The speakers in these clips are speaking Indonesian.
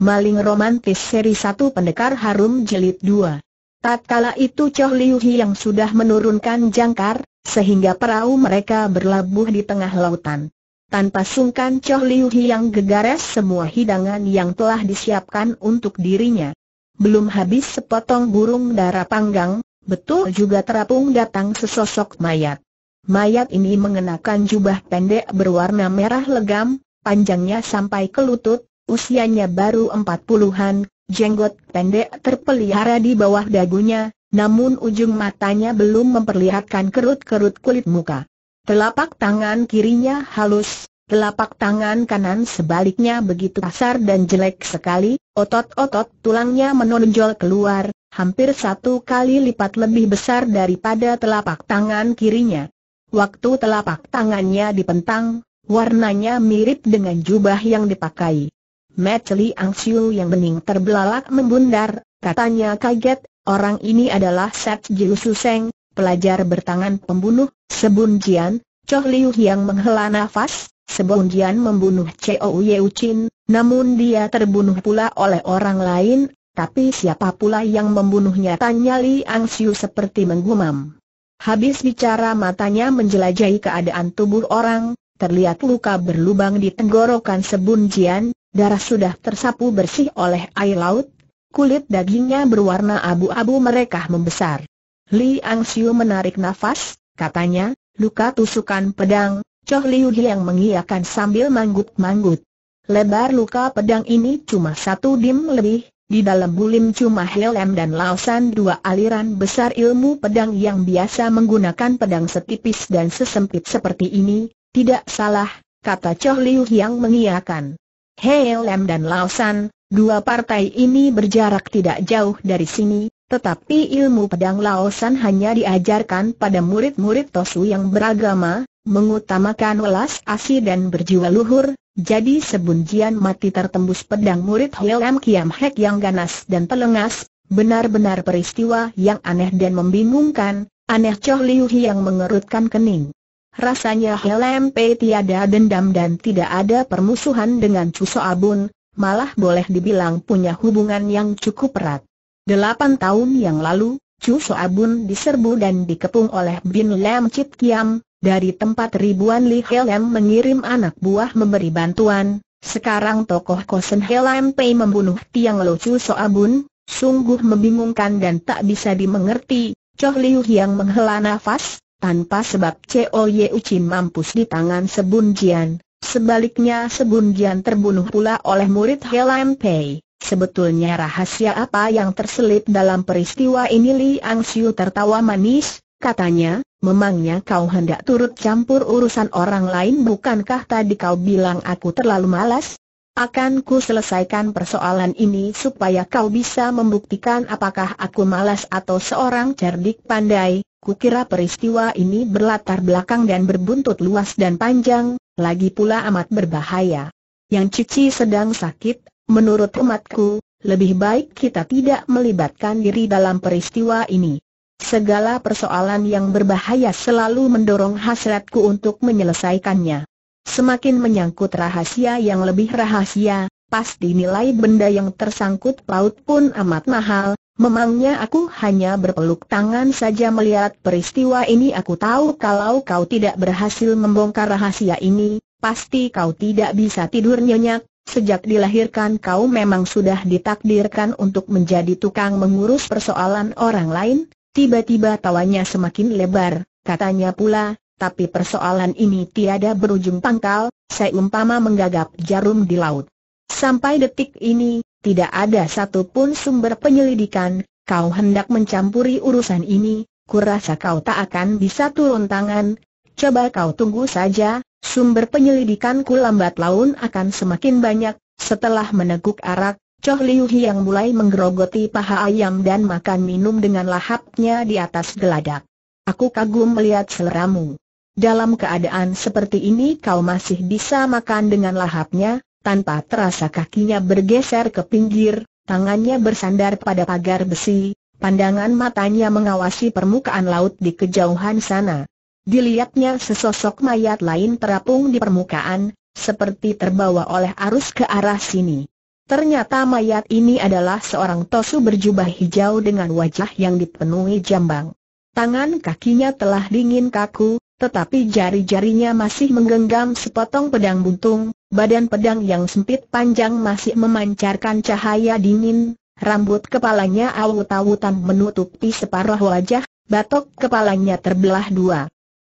Maling Romantis Seri 1 Pendekar Harum Jelit 2 Tatkala itu Choh Liu Hi yang sudah menurunkan jangkar, sehingga perahu mereka berlabuh di tengah lautan. Tanpa sungkan Choh Liu Hi yang gegares semua hidangan yang telah disiapkan untuk dirinya. Belum habis sepotong burung darah panggang, betul juga terapung datang sesosok mayat. Mayat ini mengenakan jubah pendek berwarna merah legam, panjangnya sampai ke lutut, usianya baru empat puluhan, jenggot pendek terpelihara di bawah dagunya, namun ujung matanya belum memperlihatkan kerut-kerut kulit muka. Telapak tangan kirinya halus, telapak tangan kanan sebaliknya begitu kasar dan jelek sekali, otot-otot tulangnya menonjol keluar, hampir satu kali lipat lebih besar daripada telapak tangan kirinya. Waktu telapak tangannya dipentang, warnanya mirip dengan jubah yang dipakai. Mat Ang Siu yang bening terbelalak membundar, katanya kaget, orang ini adalah Set Jiu Seng, pelajar bertangan pembunuh, Sebun Jian, Choh Liu yang menghela nafas, Sebun Jian membunuh CEO Yeu Chin, namun dia terbunuh pula oleh orang lain, tapi siapa pula yang membunuhnya tanya Ang Siu seperti menggumam. Habis bicara matanya menjelajahi keadaan tubuh orang, terlihat luka berlubang di tenggorokan sebunjian, darah sudah tersapu bersih oleh air laut, kulit dagingnya berwarna abu-abu mereka membesar. Li Siu menarik nafas, katanya, luka tusukan pedang, Choh Liu yang mengiakan sambil manggut-manggut. Lebar luka pedang ini cuma satu dim lebih, di dalam bulim cuma helm dan lausan dua aliran besar ilmu pedang yang biasa menggunakan pedang setipis dan sesempit seperti ini, tidak salah, kata Choh Liu yang mengiakan. Helm dan Laosan, dua partai ini berjarak tidak jauh dari sini, tetapi ilmu pedang Laosan hanya diajarkan pada murid-murid Tosu yang beragama, mengutamakan welas asih dan berjiwa luhur, jadi sebunjian mati tertembus pedang murid Helm Kiam Hek yang ganas dan pelengas. benar-benar peristiwa yang aneh dan membingungkan, aneh Choh Liu yang mengerutkan kening. Rasanya Helempe tiada dendam dan tidak ada permusuhan dengan Cuso Abun, malah boleh dibilang punya hubungan yang cukup erat. Delapan tahun yang lalu, Cuso Abun diserbu dan dikepung oleh Bin Lam Chit Kiam, dari tempat ribuan Li Helem mengirim anak buah memberi bantuan. Sekarang tokoh Kosen Helem membunuh Tiang Lo Cuso Abun, sungguh membingungkan dan tak bisa dimengerti. Choh Liu yang menghela nafas, tanpa sebab Ye Uci mampus di tangan Sebun Jian, sebaliknya Sebun Jian terbunuh pula oleh murid Lam Pei. Sebetulnya rahasia apa yang terselip dalam peristiwa ini Li Ang Siu tertawa manis, katanya, memangnya kau hendak turut campur urusan orang lain bukankah tadi kau bilang aku terlalu malas? Akan ku selesaikan persoalan ini supaya kau bisa membuktikan apakah aku malas atau seorang cerdik pandai. Kukira peristiwa ini berlatar belakang dan berbuntut luas dan panjang, lagi pula amat berbahaya. Yang Cici sedang sakit, menurut umatku, lebih baik kita tidak melibatkan diri dalam peristiwa ini. Segala persoalan yang berbahaya selalu mendorong hasratku untuk menyelesaikannya. Semakin menyangkut rahasia yang lebih rahasia, pasti nilai benda yang tersangkut paut pun amat mahal, memangnya aku hanya berpeluk tangan saja melihat peristiwa ini aku tahu kalau kau tidak berhasil membongkar rahasia ini, pasti kau tidak bisa tidur nyenyak, sejak dilahirkan kau memang sudah ditakdirkan untuk menjadi tukang mengurus persoalan orang lain, tiba-tiba tawanya semakin lebar, katanya pula, tapi persoalan ini tiada berujung pangkal, seumpama menggagap jarum di laut. Sampai detik ini, tidak ada satu pun sumber penyelidikan, kau hendak mencampuri urusan ini, kurasa kau tak akan bisa turun tangan, coba kau tunggu saja, sumber penyelidikanku lambat laun akan semakin banyak, setelah meneguk arak, Choh Liu yang mulai menggerogoti paha ayam dan makan minum dengan lahapnya di atas geladak. Aku kagum melihat seleramu. Dalam keadaan seperti ini kau masih bisa makan dengan lahapnya, tanpa terasa kakinya bergeser ke pinggir, tangannya bersandar pada pagar besi, pandangan matanya mengawasi permukaan laut di kejauhan sana. Dilihatnya sesosok mayat lain terapung di permukaan, seperti terbawa oleh arus ke arah sini. Ternyata mayat ini adalah seorang tosu berjubah hijau dengan wajah yang dipenuhi jambang. Tangan kakinya telah dingin kaku, tetapi jari-jarinya masih menggenggam sepotong pedang buntung, badan pedang yang sempit panjang masih memancarkan cahaya dingin, rambut kepalanya awut-awutan menutupi separuh wajah, batok kepalanya terbelah dua.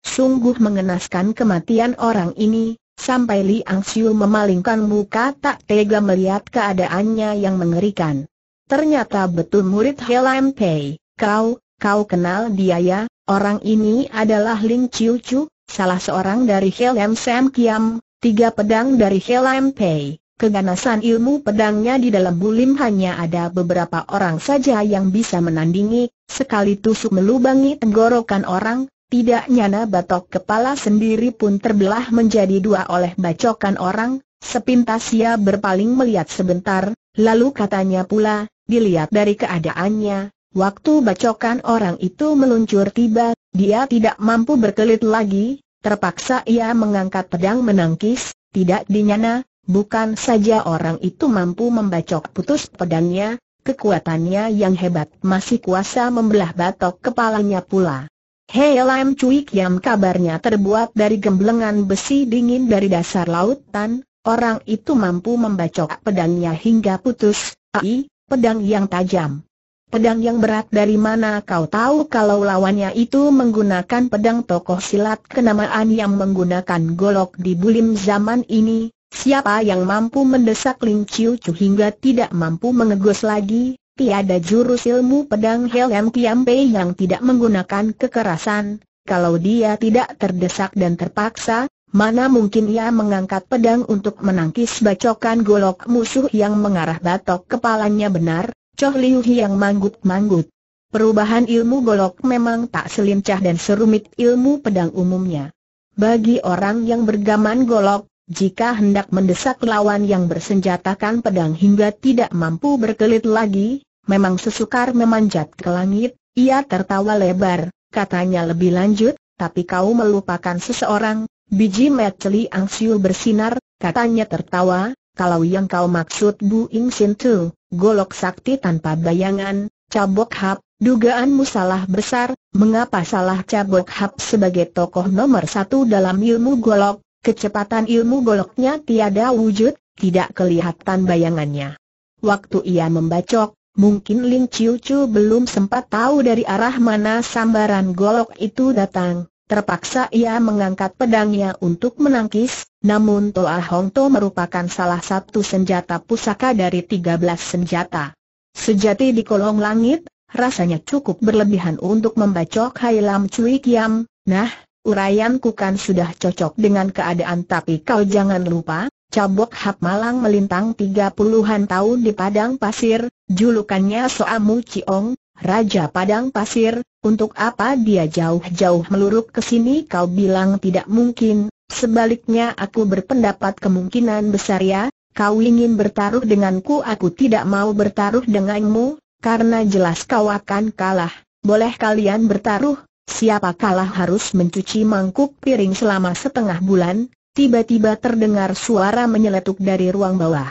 Sungguh mengenaskan kematian orang ini, sampai Li Angsiu memalingkan muka tak tega melihat keadaannya yang mengerikan. Ternyata betul murid Helam Pei, kau, kau kenal dia ya? Orang ini adalah Ling Chiu Chu, salah seorang dari Helm Sam Kiam, tiga pedang dari Helm Pei. Keganasan ilmu pedangnya di dalam bulim hanya ada beberapa orang saja yang bisa menandingi, sekali tusuk melubangi tenggorokan orang, tidak nyana batok kepala sendiri pun terbelah menjadi dua oleh bacokan orang, sepintas ia berpaling melihat sebentar, lalu katanya pula, dilihat dari keadaannya, Waktu bacokan orang itu meluncur tiba, dia tidak mampu berkelit lagi, terpaksa ia mengangkat pedang menangkis, tidak dinyana, bukan saja orang itu mampu membacok putus pedangnya, kekuatannya yang hebat masih kuasa membelah batok kepalanya pula. Hei Lam Cui Kiam kabarnya terbuat dari gemblengan besi dingin dari dasar lautan, orang itu mampu membacok pedangnya hingga putus, ai, pedang yang tajam. Pedang yang berat dari mana kau tahu kalau lawannya itu menggunakan pedang tokoh silat kenamaan yang menggunakan golok di bulim zaman ini? Siapa yang mampu mendesak Ling Chiu Chu hingga tidak mampu mengegos lagi? Tiada jurus ilmu pedang Helm Kiampe yang tidak menggunakan kekerasan. Kalau dia tidak terdesak dan terpaksa, mana mungkin ia mengangkat pedang untuk menangkis bacokan golok musuh yang mengarah batok kepalanya benar? Choh Liu Hiang manggut-manggut. Perubahan ilmu golok memang tak selincah dan serumit ilmu pedang umumnya. Bagi orang yang bergaman golok, jika hendak mendesak lawan yang bersenjatakan pedang hingga tidak mampu berkelit lagi, memang sesukar memanjat ke langit, ia tertawa lebar, katanya lebih lanjut, tapi kau melupakan seseorang, biji met celi angsiu bersinar, katanya tertawa, kalau yang kau maksud Bu Ing Sin Tu, golok sakti tanpa bayangan, cabok hap, dugaanmu salah besar, mengapa salah cabok hap sebagai tokoh nomor satu dalam ilmu golok, kecepatan ilmu goloknya tiada wujud, tidak kelihatan bayangannya. Waktu ia membacok, mungkin Lin Chiu Chu belum sempat tahu dari arah mana sambaran golok itu datang, Terpaksa ia mengangkat pedangnya untuk menangkis, namun Toa Hong To merupakan salah satu senjata pusaka dari 13 senjata. Sejati di kolong langit, rasanya cukup berlebihan untuk membacok Hai Lam Cui Kiam, nah, uraianku kan sudah cocok dengan keadaan tapi kau jangan lupa, Cabok Hap Malang melintang tiga puluhan tahun di padang pasir, julukannya Soamu Ong, Raja Padang Pasir, untuk apa dia jauh-jauh meluruk ke sini kau bilang tidak mungkin, sebaliknya aku berpendapat kemungkinan besar ya, kau ingin bertaruh denganku aku tidak mau bertaruh denganmu, karena jelas kau akan kalah, boleh kalian bertaruh, siapa kalah harus mencuci mangkuk piring selama setengah bulan, tiba-tiba terdengar suara menyeletuk dari ruang bawah.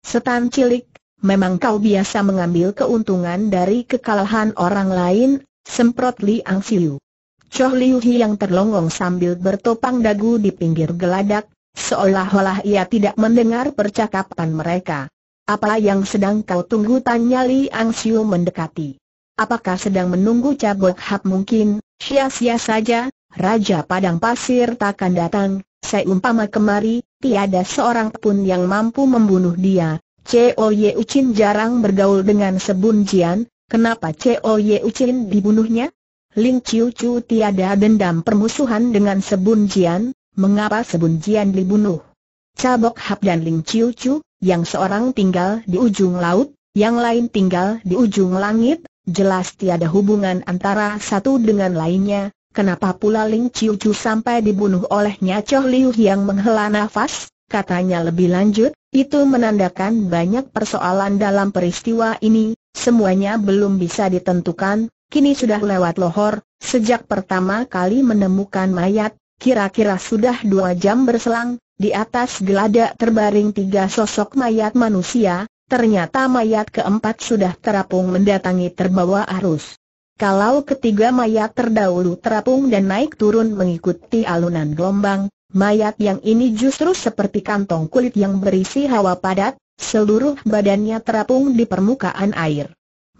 Setan cilik, memang kau biasa mengambil keuntungan dari kekalahan orang lain, Semprot Liang Siu. Choh Liu Hi yang terlonggong sambil bertopang dagu di pinggir geladak, seolah-olah ia tidak mendengar percakapan mereka. Apa yang sedang kau tunggu tanya Liang Siu mendekati. Apakah sedang menunggu cabok hap mungkin, sia-sia saja, Raja Padang Pasir takkan datang, saya umpama kemari, tiada seorang pun yang mampu membunuh dia. Choi Ye Ucin jarang bergaul dengan sebunjian. Kenapa Cao Ye Ucin dibunuhnya? Ling Chiu Chu tiada dendam permusuhan dengan Sebun Jian, mengapa Sebun Jian dibunuh? Cabok Hap dan Ling Chiu Chu, yang seorang tinggal di ujung laut, yang lain tinggal di ujung langit, jelas tiada hubungan antara satu dengan lainnya, kenapa pula Ling Chiu Chu sampai dibunuh olehnya Choh Liu yang menghela nafas? Katanya lebih lanjut, itu menandakan banyak persoalan dalam peristiwa ini, Semuanya belum bisa ditentukan, kini sudah lewat lohor, sejak pertama kali menemukan mayat, kira-kira sudah dua jam berselang, di atas geladak terbaring tiga sosok mayat manusia, ternyata mayat keempat sudah terapung mendatangi terbawa arus. Kalau ketiga mayat terdahulu terapung dan naik turun mengikuti alunan gelombang, Mayat yang ini justru seperti kantong kulit yang berisi hawa padat, seluruh badannya terapung di permukaan air.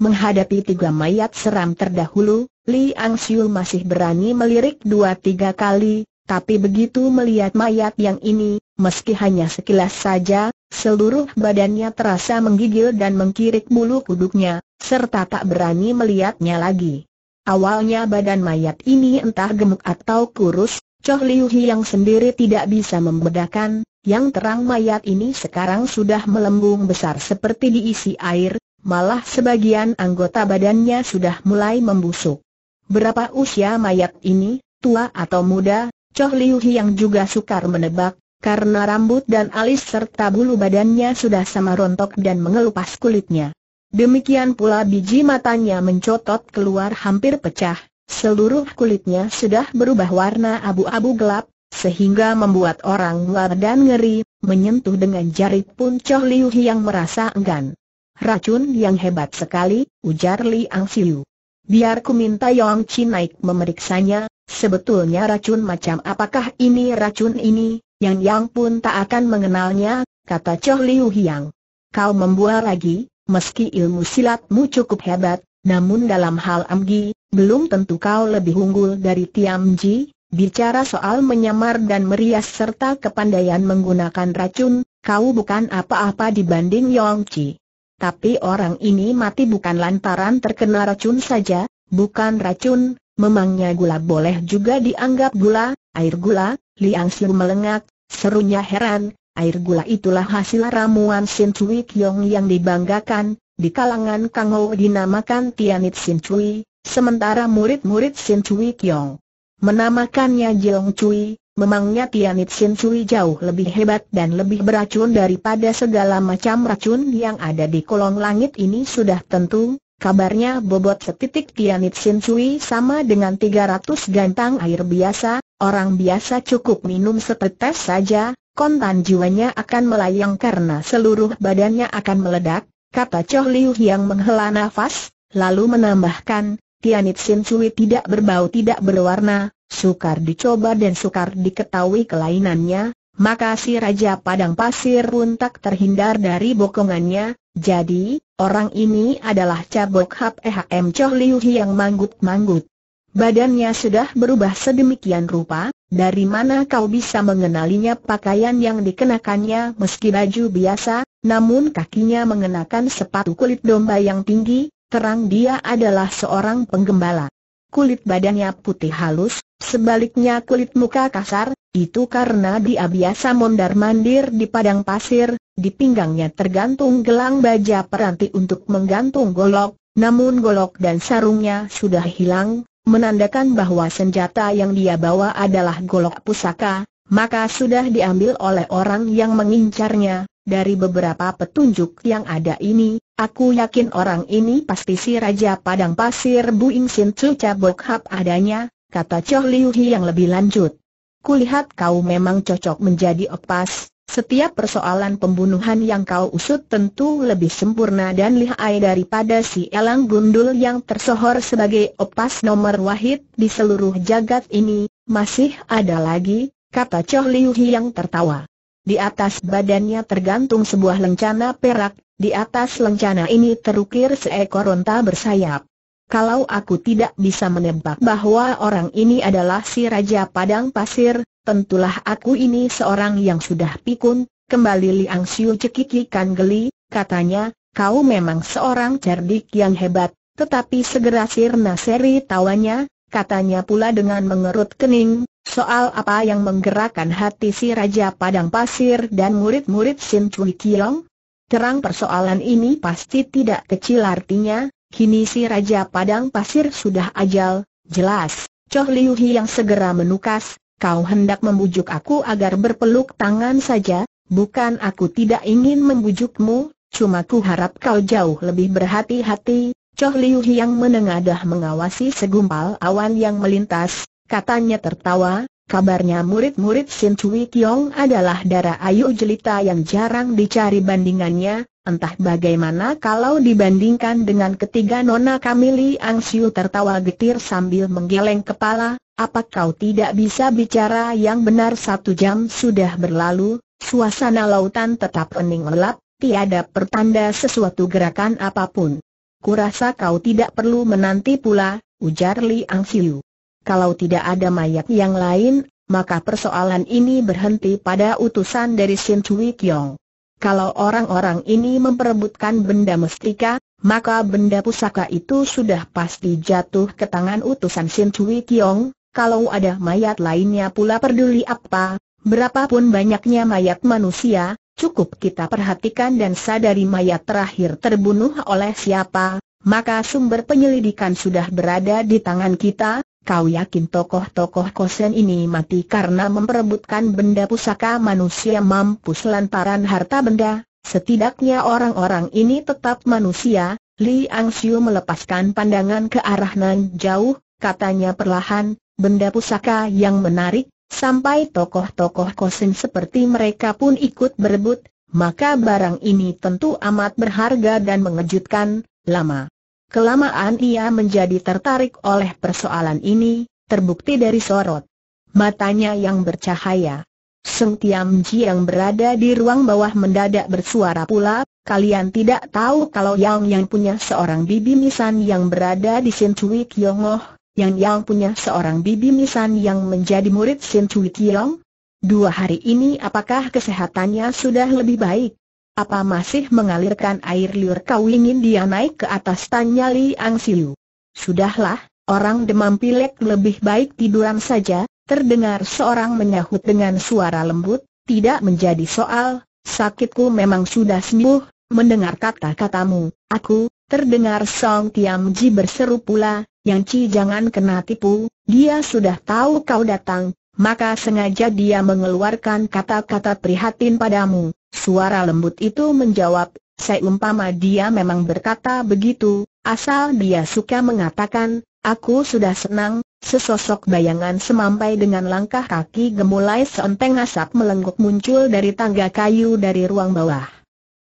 Menghadapi tiga mayat seram terdahulu, Li Siu masih berani melirik dua tiga kali, tapi begitu melihat mayat yang ini, meski hanya sekilas saja, seluruh badannya terasa menggigil dan mengkirik bulu kuduknya, serta tak berani melihatnya lagi. Awalnya badan mayat ini entah gemuk atau kurus, Choh Liu Hi yang sendiri tidak bisa membedakan, yang terang mayat ini sekarang sudah melembung besar seperti diisi air, malah sebagian anggota badannya sudah mulai membusuk. Berapa usia mayat ini, tua atau muda, Choh Liu yang juga sukar menebak, karena rambut dan alis serta bulu badannya sudah sama rontok dan mengelupas kulitnya. Demikian pula biji matanya mencotot keluar hampir pecah, seluruh kulitnya sudah berubah warna abu-abu gelap, sehingga membuat orang luar dan ngeri, menyentuh dengan jari pun Choh Liu yang merasa enggan. Racun yang hebat sekali, ujar Liang Siu. Biar ku minta Yong Chi naik memeriksanya, sebetulnya racun macam apakah ini racun ini, yang Yang pun tak akan mengenalnya, kata Choh Liu Hiang. Kau membuat lagi, meski ilmu silatmu cukup hebat, namun dalam hal amgi, belum tentu kau lebih unggul dari Tiam Ji, Bicara soal menyamar dan merias serta kepandaian menggunakan racun, kau bukan apa-apa dibanding Yong Chi. Tapi orang ini mati bukan lantaran terkena racun saja, bukan racun, memangnya gula boleh juga dianggap gula, air gula, Liang Siu melengak, serunya heran, air gula itulah hasil ramuan Sin Cui Kiong yang dibanggakan, di kalangan Kang Ho dinamakan Tianit Sin Cui, sementara murid-murid Sin Cui Kiong Menamakannya Jiong Cui, memangnya Tianit Sin Cui jauh lebih hebat dan lebih beracun daripada segala macam racun yang ada di kolong langit ini sudah tentu. Kabarnya bobot setitik Tianit Sin Cui sama dengan 300 gantang air biasa, orang biasa cukup minum setetes saja, kontan jiwanya akan melayang karena seluruh badannya akan meledak, kata Choh Liu yang menghela nafas, lalu menambahkan, Tianit Sin Cui tidak berbau tidak berwarna, sukar dicoba dan sukar diketahui kelainannya, maka si Raja Padang Pasir pun tak terhindar dari bokongannya, jadi, orang ini adalah Cabok Hap EHM Choh Liu yang manggut-manggut. Badannya sudah berubah sedemikian rupa, dari mana kau bisa mengenalinya pakaian yang dikenakannya meski baju biasa, namun kakinya mengenakan sepatu kulit domba yang tinggi, terang dia adalah seorang penggembala. Kulit badannya putih halus, sebaliknya kulit muka kasar, itu karena dia biasa mondar-mandir di padang pasir, di pinggangnya tergantung gelang baja peranti untuk menggantung golok, namun golok dan sarungnya sudah hilang, menandakan bahwa senjata yang dia bawa adalah golok pusaka, maka sudah diambil oleh orang yang mengincarnya, dari beberapa petunjuk yang ada ini, Aku yakin orang ini pasti si Raja Padang Pasir Buing Sin Chu Cabok Hap adanya, kata Choh Liu Hi yang lebih lanjut. Kulihat kau memang cocok menjadi opas, setiap persoalan pembunuhan yang kau usut tentu lebih sempurna dan lihai daripada si Elang Gundul yang tersohor sebagai opas nomor wahid di seluruh jagat ini, masih ada lagi, kata Choh Liu Hi yang tertawa. Di atas badannya tergantung sebuah lencana perak, di atas lencana ini terukir seekor onta bersayap. Kalau aku tidak bisa menebak bahwa orang ini adalah si Raja Padang Pasir, tentulah aku ini seorang yang sudah pikun, kembali Liang Siu cekikikan geli, katanya, kau memang seorang cerdik yang hebat, tetapi segera sirna seri tawanya, katanya pula dengan mengerut kening, soal apa yang menggerakkan hati si Raja Padang Pasir dan murid-murid Sin Cui Kiong? Terang persoalan ini pasti tidak kecil artinya, kini si Raja Padang Pasir sudah ajal, jelas. Choh Liu Hi yang segera menukas, kau hendak membujuk aku agar berpeluk tangan saja, bukan aku tidak ingin membujukmu, cuma ku harap kau jauh lebih berhati-hati. Choh Liu Hi yang menengadah mengawasi segumpal awan yang melintas, katanya tertawa, Kabarnya murid-murid Sin Cui Kiong adalah darah ayu jelita yang jarang dicari bandingannya, entah bagaimana kalau dibandingkan dengan ketiga nona Kamili Ang Siu tertawa getir sambil menggeleng kepala, apa kau tidak bisa bicara yang benar satu jam sudah berlalu, suasana lautan tetap pening lelap, tiada pertanda sesuatu gerakan apapun. Kurasa kau tidak perlu menanti pula, ujar Li Ang Siu. Kalau tidak ada mayat yang lain, maka persoalan ini berhenti pada utusan dari Sin Chui Kiong. Kalau orang-orang ini memperebutkan benda mestika, maka benda pusaka itu sudah pasti jatuh ke tangan utusan Sin Chui Kiong. Kalau ada mayat lainnya pula peduli apa, berapapun banyaknya mayat manusia, cukup kita perhatikan dan sadari mayat terakhir terbunuh oleh siapa, maka sumber penyelidikan sudah berada di tangan kita, Kau yakin tokoh-tokoh kosen ini mati karena memperebutkan benda pusaka manusia mampus lantaran harta benda? Setidaknya orang-orang ini tetap manusia. Li Angsiu melepaskan pandangan ke arah nan jauh, katanya perlahan, benda pusaka yang menarik, sampai tokoh-tokoh kosen seperti mereka pun ikut berebut, maka barang ini tentu amat berharga dan mengejutkan, lama. Kelamaan ia menjadi tertarik oleh persoalan ini, terbukti dari sorot matanya yang bercahaya. Seng Tiam Ji yang berada di ruang bawah mendadak bersuara pula, kalian tidak tahu kalau Yang Yang punya seorang bibi misan yang berada di Sin Cui Kiong Yang Yang punya seorang bibi misan yang menjadi murid Sin Cui Kiong? Dua hari ini apakah kesehatannya sudah lebih baik? Apa masih mengalirkan air liur kau ingin dia naik ke atas tanya Liang Siu? Sudahlah, orang demam pilek lebih baik tiduran saja, terdengar seorang menyahut dengan suara lembut, tidak menjadi soal, sakitku memang sudah sembuh, mendengar kata-katamu, aku, terdengar Song Tiam Ji berseru pula, Yang Ci jangan kena tipu, dia sudah tahu kau datang, maka sengaja dia mengeluarkan kata-kata prihatin padamu. Suara lembut itu menjawab, Saya seumpama dia memang berkata begitu, asal dia suka mengatakan, aku sudah senang, sesosok bayangan semampai dengan langkah kaki gemulai seenteng asap melengguk muncul dari tangga kayu dari ruang bawah.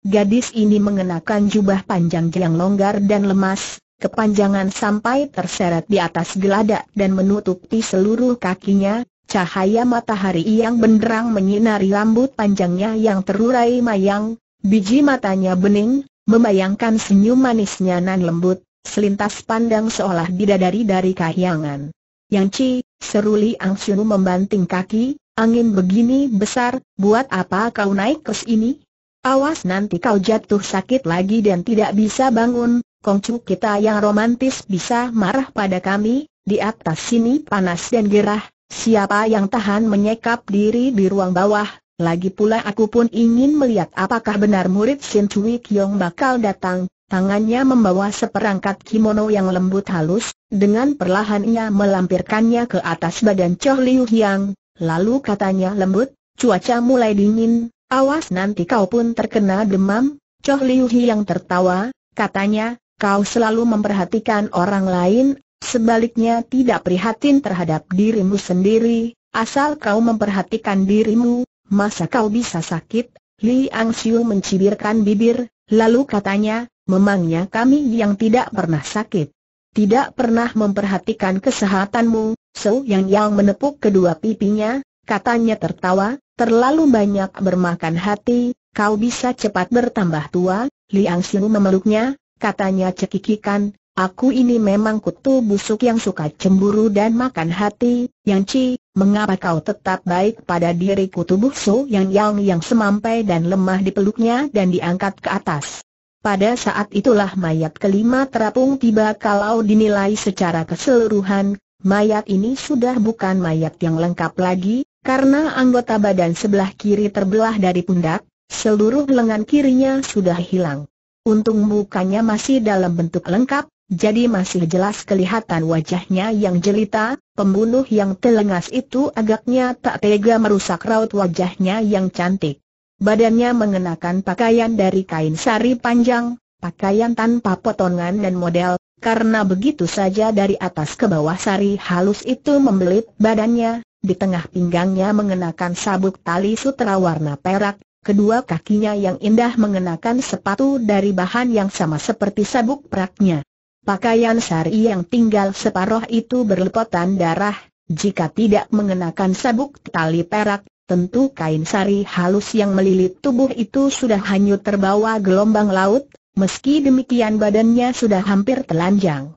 Gadis ini mengenakan jubah panjang yang longgar dan lemas, kepanjangan sampai terseret di atas geladak dan menutupi seluruh kakinya, Cahaya matahari yang benderang menyinari rambut panjangnya yang terurai mayang, biji matanya bening, membayangkan senyum manisnya nan lembut, selintas pandang seolah didadari dari kahyangan. Yang Ci, seruli Ang Angsiu membanting kaki, angin begini besar, buat apa kau naik ke sini? Awas nanti kau jatuh sakit lagi dan tidak bisa bangun, Kongcu kita yang romantis bisa marah pada kami, di atas sini panas dan gerah, Siapa yang tahan menyekap diri di ruang bawah, lagi pula aku pun ingin melihat apakah benar murid Sin Cui Kiong bakal datang, tangannya membawa seperangkat kimono yang lembut halus, dengan perlahan ia melampirkannya ke atas badan Choh Liu Hiang, lalu katanya lembut, cuaca mulai dingin, awas nanti kau pun terkena demam, Choh Liu Hiang tertawa, katanya, kau selalu memperhatikan orang lain, sebaliknya tidak prihatin terhadap dirimu sendiri, asal kau memperhatikan dirimu, masa kau bisa sakit? Li Siu mencibirkan bibir, lalu katanya, memangnya kami yang tidak pernah sakit. Tidak pernah memperhatikan kesehatanmu, So Yang Yang menepuk kedua pipinya, katanya tertawa, terlalu banyak bermakan hati, kau bisa cepat bertambah tua, Liang Xiu memeluknya, katanya cekikikan, Aku ini memang kutu busuk yang suka cemburu dan makan hati, Yang Chi, mengapa kau tetap baik pada diriku tubuh So Yang Yang yang semampai dan lemah dipeluknya dan diangkat ke atas. Pada saat itulah mayat kelima terapung tiba kalau dinilai secara keseluruhan, mayat ini sudah bukan mayat yang lengkap lagi, karena anggota badan sebelah kiri terbelah dari pundak, seluruh lengan kirinya sudah hilang. Untung mukanya masih dalam bentuk lengkap, jadi masih jelas kelihatan wajahnya yang jelita, pembunuh yang telengas itu agaknya tak tega merusak raut wajahnya yang cantik. Badannya mengenakan pakaian dari kain sari panjang, pakaian tanpa potongan dan model, karena begitu saja dari atas ke bawah sari halus itu membelit badannya, di tengah pinggangnya mengenakan sabuk tali sutra warna perak, kedua kakinya yang indah mengenakan sepatu dari bahan yang sama seperti sabuk peraknya. Pakaian sari yang tinggal separuh itu berlepotan darah, jika tidak mengenakan sabuk tali perak, tentu kain sari halus yang melilit tubuh itu sudah hanyut terbawa gelombang laut, meski demikian badannya sudah hampir telanjang.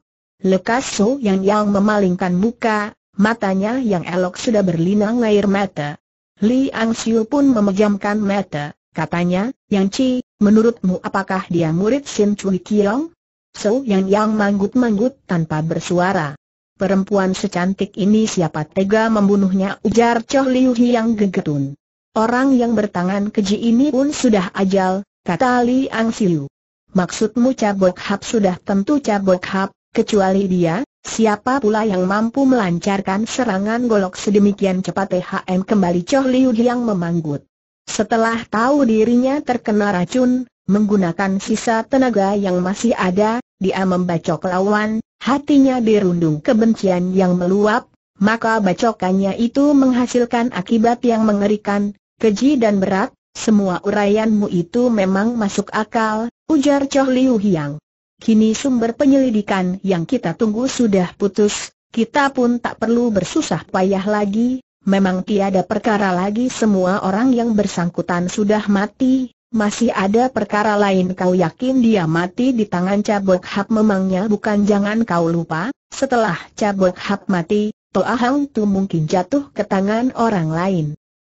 So yang yang memalingkan muka, matanya yang elok sudah berlinang air mata. Li Siu pun memejamkan mata, katanya, Yang Chi, menurutmu apakah dia murid Sin Cui Kiong? So Yang Yang manggut-manggut tanpa bersuara. Perempuan secantik ini siapa tega membunuhnya ujar Choh Liu yang gegetun. Orang yang bertangan keji ini pun sudah ajal, kata Li Ang Siu. Maksudmu Cabok Hap sudah tentu Cabok Hap, kecuali dia, siapa pula yang mampu melancarkan serangan golok sedemikian cepat THM kembali Choh Liu yang memanggut. Setelah tahu dirinya terkena racun, Menggunakan sisa tenaga yang masih ada, dia membacok lawan, hatinya dirundung kebencian yang meluap, maka bacokannya itu menghasilkan akibat yang mengerikan, keji dan berat, semua uraianmu itu memang masuk akal, ujar Choh Liu Hiang. Kini sumber penyelidikan yang kita tunggu sudah putus, kita pun tak perlu bersusah payah lagi, memang tiada perkara lagi semua orang yang bersangkutan sudah mati, masih ada perkara lain kau yakin dia mati di tangan Cabok Hap memangnya bukan jangan kau lupa, setelah Cabok Hap mati, Toa Hang Tu mungkin jatuh ke tangan orang lain.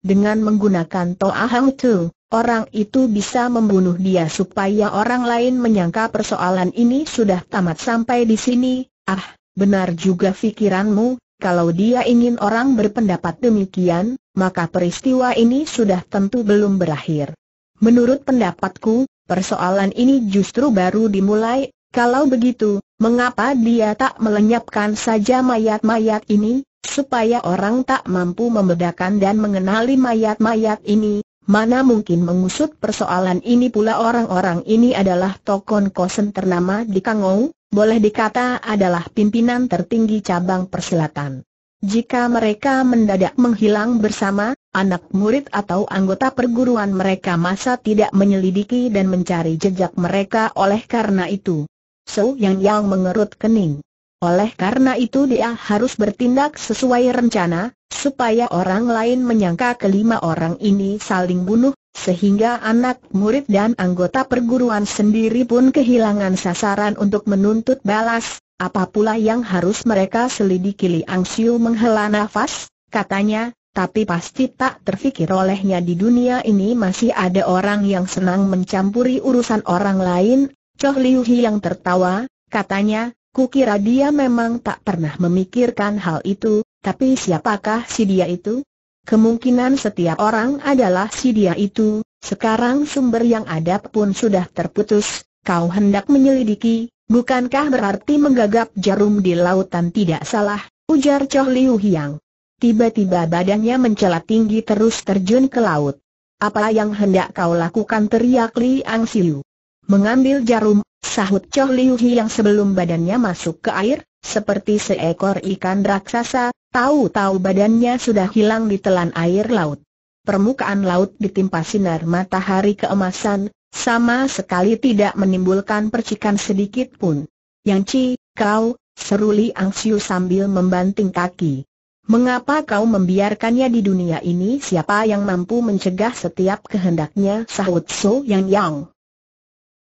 Dengan menggunakan Toa Hang Tu, orang itu bisa membunuh dia supaya orang lain menyangka persoalan ini sudah tamat sampai di sini, ah, benar juga fikiranmu, kalau dia ingin orang berpendapat demikian, maka peristiwa ini sudah tentu belum berakhir. Menurut pendapatku, persoalan ini justru baru dimulai, kalau begitu, mengapa dia tak melenyapkan saja mayat-mayat ini, supaya orang tak mampu membedakan dan mengenali mayat-mayat ini, Mana mungkin mengusut persoalan ini pula orang-orang ini adalah tokon kosen ternama di Kangou, boleh dikata adalah pimpinan tertinggi cabang perselatan. Jika mereka mendadak menghilang bersama, anak murid atau anggota perguruan mereka masa tidak menyelidiki dan mencari jejak mereka oleh karena itu. So Yang Yang mengerut kening. Oleh karena itu dia harus bertindak sesuai rencana, supaya orang lain menyangka kelima orang ini saling bunuh, sehingga anak murid dan anggota perguruan sendiri pun kehilangan sasaran untuk menuntut balas, apa pula yang harus mereka selidiki Liang Xiu menghela nafas, katanya, tapi pasti tak terfikir olehnya di dunia ini masih ada orang yang senang mencampuri urusan orang lain, Choh Liu Hi yang tertawa, katanya, kukira dia memang tak pernah memikirkan hal itu, tapi siapakah si dia itu? Kemungkinan setiap orang adalah si dia itu, sekarang sumber yang ada pun sudah terputus, kau hendak menyelidiki, Bukankah berarti menggagap jarum di lautan tidak salah, ujar Choh Liu Hiang. Tiba-tiba badannya mencelat tinggi terus terjun ke laut. Apa yang hendak kau lakukan teriak Li Ang Siu. Mengambil jarum, sahut Choh Liu Hiang sebelum badannya masuk ke air, seperti seekor ikan raksasa, tahu-tahu badannya sudah hilang di telan air laut. Permukaan laut ditimpa sinar matahari keemasan, sama sekali tidak menimbulkan percikan sedikit pun. Yang Chi, kau, seru Li Angsiu sambil membanting kaki. Mengapa kau membiarkannya di dunia ini? Siapa yang mampu mencegah setiap kehendaknya? Sahut So Yang Yang.